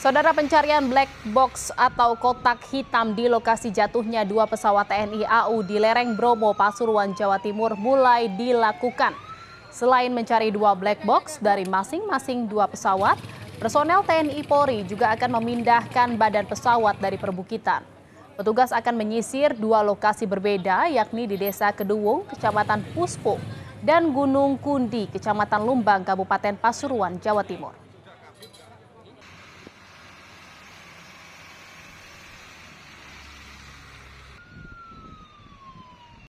Saudara pencarian black box atau kotak hitam di lokasi jatuhnya dua pesawat TNI AU di lereng Bromo, Pasuruan, Jawa Timur mulai dilakukan. Selain mencari dua black box dari masing-masing dua pesawat, personel TNI Polri juga akan memindahkan badan pesawat dari perbukitan. Petugas akan menyisir dua lokasi berbeda yakni di Desa Keduwung, Kecamatan Puspo, dan Gunung Kundi, Kecamatan Lumbang, Kabupaten Pasuruan, Jawa Timur.